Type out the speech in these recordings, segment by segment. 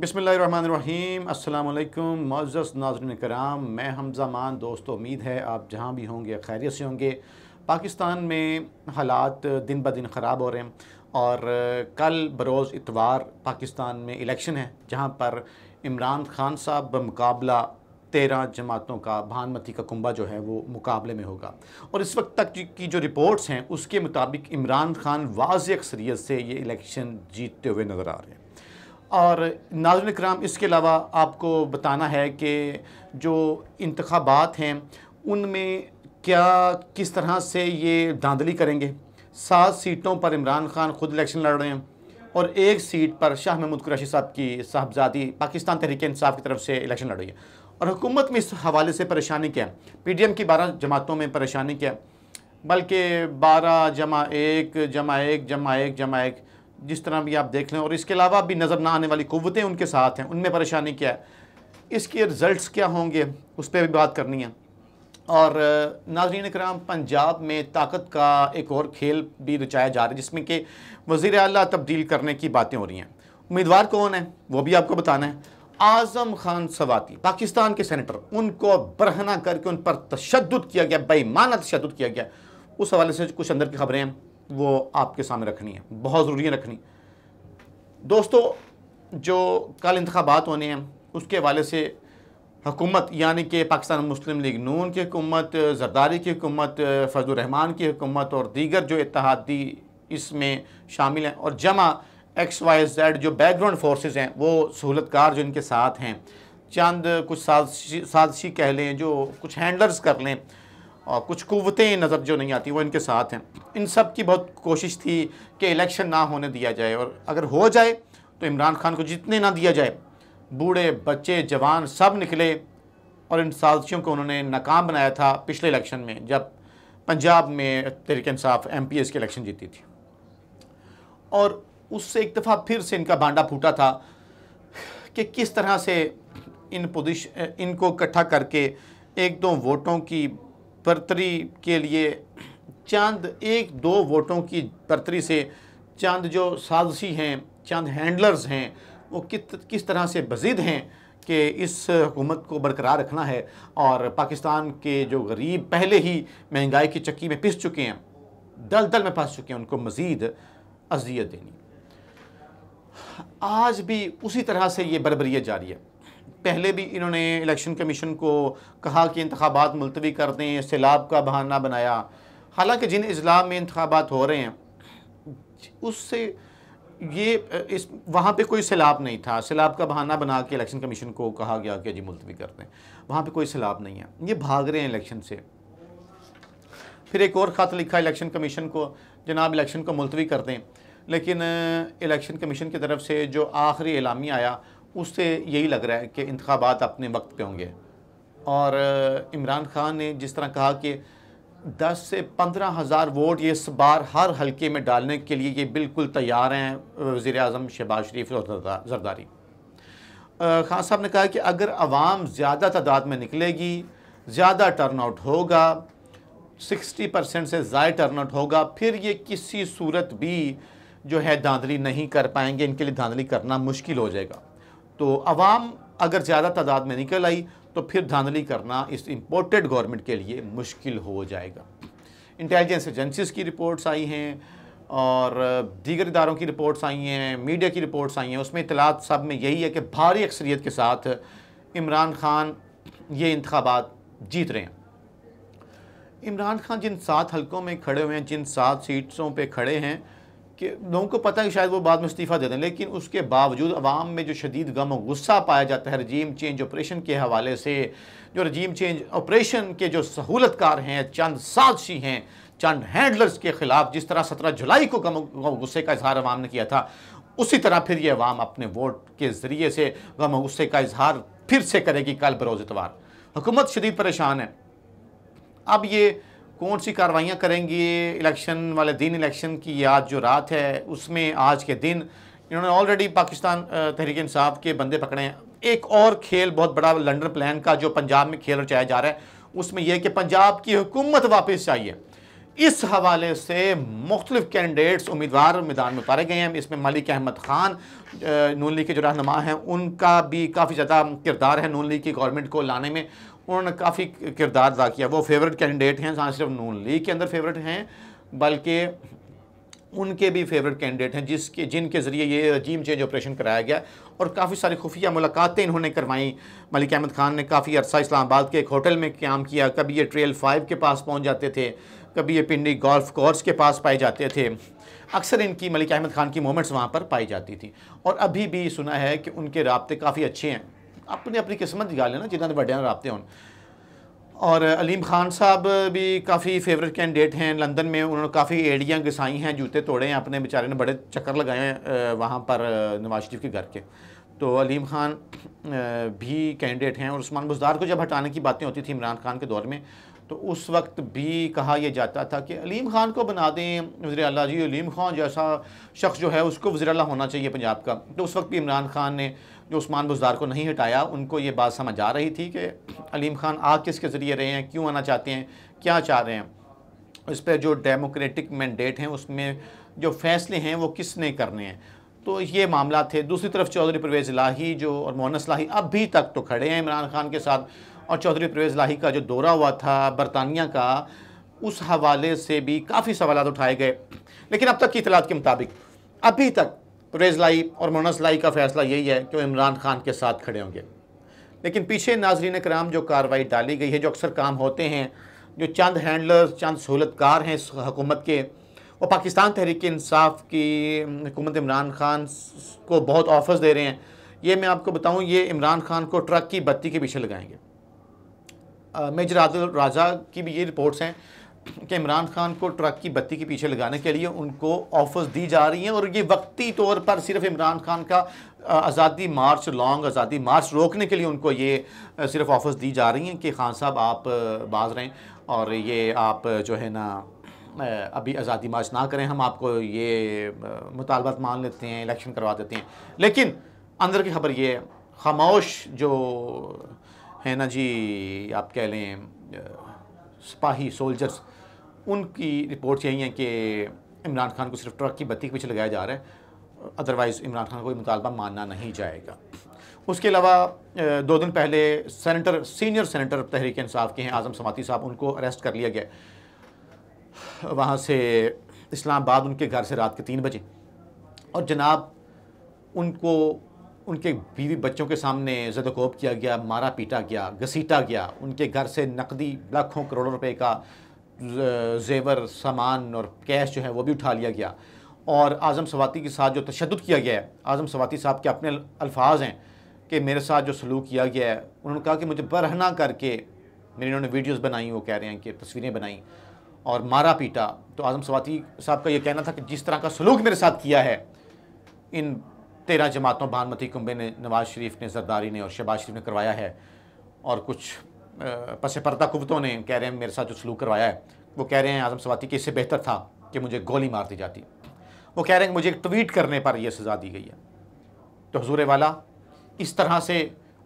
बसमीम् अल्लाम मज़्ज़ नाजरन कराम मैं हमज़ा मान दोस्तों उम्मीद है आप जहाँ भी होंगे खैरियत से होंगे पाकिस्तान में हालात दिन ब दिन ख़राब हो रहे हैं और कल बरोज़ इतवार पाकिस्तान में इलेक्शन है जहाँ पर इमरान खान साहब मुकाबला तेरह जमातों का भानमती का कुंबा जो है वो मुकाबले में होगा और इस वक्त तक की जो रिपोर्ट्स हैं उसके मुताबिक इमरान खान वाज अक्सरीत से ये इलेक्शन जीतते हुए नज़र आ रहे हैं और नाजन कराम इसके अलावा आपको बताना है कि जो इंतबात हैं उनमें क्या किस तरह से ये धांधली करेंगे सात सीटों पर इमरान खान खुद इलेक्शन लड़ रहे हैं और एक सीट पर शाह महमूद कुरैशी साहब की साहबजादी पाकिस्तान तहरीक इंसाफ की तरफ से इलेक्शन लड़ रही है और हुकूमत में इस हवाले से परेशानी क्या है पी डी एम की बारह जमातों में परेशानी क्या है बल्कि बारह जमा एक जमा एक जमा एक जमा एक जिस तरह भी आप देख लें और इसके अलावा भी नज़र ना आने वाली क़वतें उनके साथ हैं उनमें परेशानी क्या है इसके रिज़ल्ट क्या होंगे उस पर भी बात करनी है और नाजरीन कराम पंजाब में ताकत का एक और खेल भी रचाया जा रहा है जिसमें कि वज़ी अला तब्दील करने की बातें हो रही हैं उम्मीदवार कौन है वो भी आपको बताना है आज़म खान सवाती पाकिस्तान के सेनेटर उनको बरहना करके उन पर तशद किया गया बेमाना तशद किया गया उस हवाले से कुछ अंदर की खबरें हैं वो आपके सामने रखनी है बहुत ज़रूरी है रखनी दोस्तों जो कल इंतबात होने हैं उसके हवाले से हुकूमत यानी कि पाकिस्तान मुस्लिम लीग नून की हुकूमत जरदारी की हुकूमत फजलरहमान की हुकूमत और दीगर जो इतिहादी इसमें शामिल हैं और जमा एक्स वाई जेड जो बैकग्राउंड फोर्सेस हैं वो सहूलतकार जो इनके साथ हैं चंद कुछ साजिशी साजशी कह लें जो कुछ हैंडलर्स कर लें और कुछ कुवतें नज़र जो नहीं आती वो इनके साथ हैं इन सब की बहुत कोशिश थी कि इलेक्शन ना होने दिया जाए और अगर हो जाए तो इमरान खान को जितने ना दिया जाए बूढ़े बच्चे जवान सब निकले और इन साजिशों को उन्होंने नाकाम बनाया था पिछले इलेक्शन में जब पंजाब में Tehreek Insaf M P S के इलेक्शन जीती थी और उससे एक दफ़ा फिर से इनका भांडा फूटा था कि किस तरह से इन पोजिश इनको इकट्ठा करके एक दो वोटों की परतरी के लिए चंद एक दो वोटों की परतरी से चंद जो साजिशी हैं चंद हैंडलर्स हैं वो कित किस तरह से बजिद हैं कि इस हुकूमत को बरकरार रखना है और पाकिस्तान के जो गरीब पहले ही महंगाई की चक्की में पिस चुके हैं दल दल में फंस चुके हैं उनको मज़ीद अजियत देनी आज भी उसी तरह से ये बरबरीत जारी है पहले भी इन्होंने इलेक्शन कमीशन को कहा कि इंतबात मुलतवी कर दें सैलाब का बहाना बनाया हालांकि जिन अजला में इंतबात हो रहे हैं उससे ये इस वहाँ पे कोई सैलाब नहीं था सैलाब का बहाना बना के इलेक्शन कमीशन को कहा गया कि जी मुलतवी कर दें वहाँ पे कोई सैलाब नहीं है ये भाग रहे हैं इलेक्शन से फिर एक और ख़त लिखा इलेक्शन कमीशन को जनाब इलेक्शन को मुलतवी कर दें लेकिन इलेक्शन कमीशन की तरफ से जो आखिरी एलामी आया उससे यही लग रहा है कि इंतबात अपने वक्त पे होंगे और इमरान खान ने जिस तरह कहा कि 10 से पंद्रह हज़ार वोट ये इस बार हर हलके में डालने के लिए ये बिल्कुल तैयार हैं वज़ी अजम शहबाज शरीफ और जरदारी खान साहब ने कहा कि अगर आवाम ज़्यादा तादाद में निकलेगी ज़्यादा टर्न आउट होगा 60 परसेंट से ज़्यादा टर्न आउट होगा फिर ये किसी सूरत भी जो है धांधली नहीं कर पाएंगे इनके लिए धांधली करना मुश्किल हो जाएगा तो अवाम अगर ज़्यादा तादाद में निकल आई तो फिर धांधली करना इस इम्पोर्टेड गवर्नमेंट के लिए मुश्किल हो जाएगा इंटेलिजेंस एजेंसीज की रिपोर्ट्स आई हैं और दीगर इदारों की रिपोर्ट्स आई हैं मीडिया की रिपोर्ट्स आई हैं उसमें इतलात सब में यही है कि भारी अक्सरीत के साथ इमरान खान ये इंतबात जीत रहे हैं इमरान खान जिन सात हलकों में खड़े हुए हैं जिन सात सीटों पर खड़े हैं कि लोगों को पता है कि शायद वो बाद में इस्तीफ़ा दे दें लेकिन उसके बावजूद अवाम में जो शदीद गम और गुस्सा पाया जाता है रजीम चेंज ऑपरेशन के हवाले से जो रजीम चेंज ऑपरेशन के जो सहूलतकार हैं चंद साजशी हैं चंद हैंडलर्स के ख़िलाफ जिस तरह सत्रह जुलाई को गम गुस्से का इजहार अवाम ने किया था उसी तरह फिर ये अवाम अपने वोट के ज़रिए से गम गुस्से का इजहार फिर से करेगी कल बरोज़ इतवार हुकूमत शदीद परेशान है अब ये कौन सी कार्रवाइयाँ करेंगे इलेक्शन वाले दिन इलेक्शन की आज जो रात है उसमें आज के दिन इन्होंने ऑलरेडी पाकिस्तान तहरीक इंसाफ के बंदे पकड़े हैं एक और खेल बहुत बड़ा लंडन प्लान का जो पंजाब में खेल रचाया जा रहा है उसमें यह कि पंजाब की हुकूमत वापस चाहिए इस हवाले से मुख्तलिफ कैंडिडेट्स उम्मीदवार मैदान में उतारे गए हैं इसमें मलिक अहमद ख़ान नून लीग के जो रहनमा हैं उनका भी काफ़ी ज़्यादा किरदार है नून लीग की गवर्नमेंट को लाने में उन्होंने काफ़ी किरदार अदा किया वो फेवरेट कैंडिडेट हैं ना सिर्फ नून लीग के अंदर फेवरेट हैं बल्कि उनके भी फेवरेट कैंडिडेट हैं जिसके जिनके ज़रिए ये रजीम चेंज ऑपरेशन कराया गया और काफ़ी सारी खुफिया मुलाकातें इन्होंने करवाईं मलिक अहमद ख़ान ने काफ़ी अरसा इस्लामाबाद के एक होटल में काम किया कभी ये ट्रेल फाइव के पास पहुँच जाते थे कभी ये पिंडी गोल्फ कोर्स के पास पाए जाते थे अक्सर इनकी मलिक अहमद ख़ान की मोमेंट्स वहाँ पर पाई जाती थी और अभी भी सुना है कि उनके रबते काफ़ी अच्छे हैं अपनी अपनी किस्मत की गल है ना जिन्हें ਦੇ ਵੱਡਿਆਂ ਨਾਲ और अलीम खान साहब भी काफ़ी फेवरेट कैंडिडेट हैं लंदन में उन्होंने काफ़ी एड़ियाँ गसाई हैं जूते तोड़े हैं अपने बेचारे ने बड़े चक्कर लगाए हैं वहाँ पर नवाज शरीफ के घर के तो अलीम खान भी कैंडिडेट हैं और उस्मान बुजदार को जब हटाने की बातें होती थी इमरान खान के दौर में तो उस वक्त भी कहा यह जाता था कि अलीम खान को बना दें वज़र अला जी अलीम खान जैसा शख्स जो है उसको वजी होना चाहिए पंजाब का तो उस वक्त भी इमरान खान ने जो उस्मान बुजार को नहीं हटाया उनको ये बात समझ आ रही थी कि अलीम खान आ किसके ज़रिए रहे हैं क्यों आना चाहते हैं क्या चाह रहे हैं इस पर जो डेमोक्रेटिक मैंडेट हैं उसमें जो फैसले हैं वो किसने करने हैं तो ये मामला थे दूसरी तरफ चौधरी परवेज़ लाही जो और मोनस लाही अब भी तक तो खड़े हैं इमरान खान के साथ और चौधरी परवेज़ लाही का जो दौरा हुआ था बरतानिया का उस हवाले से भी काफ़ी सवाल उठाए गए लेकिन अब तक की इतलात के मुताबिक अभी तक गुरेज लाई और मोनस लाई का फैसला यही है कि वो इमरान खान के साथ खड़े होंगे लेकिन पीछे नाजरीन कराम जो कार्रवाई डाली गई है जो अक्सर काम होते हैं जो चंद हैंडलर्स चंद सहूलतकार हैं इस हकूमत के वो पाकिस्तान तहरीक इंसाफ की हुकूमत इमरान खान को बहुत ऑफर्स दे रहे हैं ये मैं आपको बताऊं ये इमरान खान को ट्रक की बत्ती के पीछे लगाएंगे मेजर आदल राजा की भी ये रिपोर्ट्स हैं कि इमरान खान को ट्रक की बत्ती के पीछे लगाने के लिए उनको ऑफर्स दी जा रही हैं और ये वक्ती तौर पर सिर्फ इमरान खान का आज़ादी मार्च लॉन्ग आज़ादी मार्च रोकने के लिए उनको ये सिर्फ ऑफर्स दी जा रही हैं कि खान साहब आप बाज रहें और ये आप जो है ना अभी आज़ादी मार्च ना करें हम आपको ये मुतालबात मान लेते हैं इलेक्शन करवा देते हैं लेकिन अंदर की खबर ये खामोश जो है ना जी आप कह लें सिपाही सोल्जर्स उनकी रिपोर्ट्स यही हैं कि इमरान खान को सिर्फ ट्रक की बत्ती के पीछे लगाया जा रहा है अदरवाइज़ इमरान खान कोई मुतालबा माना नहीं जाएगा उसके अलावा दो दिन पहले senator senior senator Tehreek Insaf के हैं आज़म समाती साहब उनको अरेस्ट कर लिया गया वहाँ से इस्लामाबाद उनके घर से रात के तीन बजे और जनाब उनको उनके बीवी बच्चों के सामने जदकोब किया गया मारा पीटा गया घसीटा गया उनके घर से नकदी लाखों करोड़ों रुपए का जेवर सामान और कैश जो है वो भी उठा लिया गया और आज़म सवाती के साथ जो तशद किया गया है आज़म सवाती साहब के अपने अल्फाज हैं कि मेरे साथ जो सलूक किया गया है उन्होंने कहा कि मुझे बरहना करके मेरी इन्होंने वीडियोज़ बनाई वो कह रहे हैं कि तस्वीरें बनाई और मारा पीटा तो आज़म सवाती साहब का ये कहना था कि जिस तरह का सलूक मेरे साथ किया है इन तेरह जमातों बानमती कुंबे ने नवाज़ शरीफ ने जरदारी ने और शहबाज शरीफ ने करवाया है और कुछ पसे परदा कुतों ने कह रहे हैं मेरे साथ जो सलूक करवाया है वो कह रहे हैं आज़म सवाती कि इससे बेहतर था कि मुझे गोली मार दी जाती वो कह रहे हैं मुझे एक ट्वीट करने पर यह सज़ा दी गई है तो हजूर वाला इस तरह से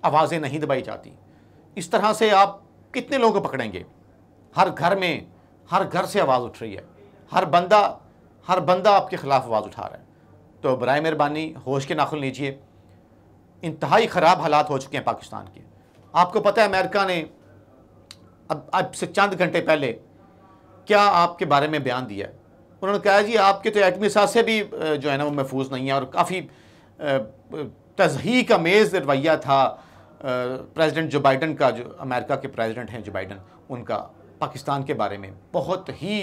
आवाज़ें नहीं दबाई जाती इस तरह से आप कितने लोगों को पकड़ेंगे हर घर में हर घर से आवाज़ उठ रही है हर बंदा हर बंदा आपके ख़िलाफ़ आवाज़ उठा रहा है तो बर मेहरबानी होश के नाखुल लीजिए इंतहाई ख़राब हालात हो चुके हैं पाकिस्तान के आपको पता है अमेरिका ने अब अब से चंद घंटे पहले क्या आपके बारे में बयान दिया है उन्होंने कहा जी आपके तो एटमी सासे भी जो है ना वो महफूज नहीं है और काफ़ी तजही का मेज़ रवैया था प्रेसिडेंट जो बाइडन का जो अमेरिका के प्रेसिडेंट हैं जो बाइडन उनका पाकिस्तान के बारे में बहुत ही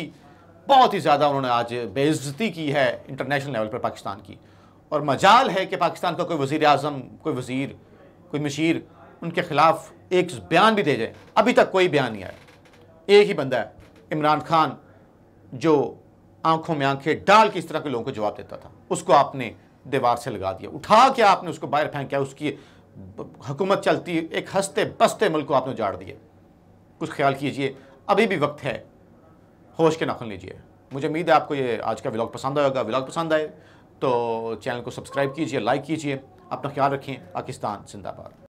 बहुत ही ज़्यादा उन्होंने आज बेइज्जती की है इंटरनेशनल लेवल पर पाकिस्तान की और मजाल है कि पाकिस्तान का कोई वजीर अजम कोई वज़ीर कोई मशीर उनके ख़िलाफ़ एक बयान भी दे जाए अभी तक कोई बयान नहीं आया एक ही बंदा है इमरान खान जो आंखों में आंखें डाल के इस तरह के लोगों को जवाब देता था उसको आपने दीवार से लगा दिया उठा के आपने उसको बाहर फेंक किया उसकी हुकूमत चलती एक हंसते बसते मुल्क को आपने उजाड़ दिए कुछ ख्याल कीजिए अभी भी वक्त है होश के नाखन लीजिए मुझे उम्मीद है आपको ये आज का व्लॉग पसंद आएगा व्लॉग पसंद आए तो चैनल को सब्सक्राइब कीजिए लाइक कीजिए अपना ख्याल रखें पाकिस्तान जिंदाबाद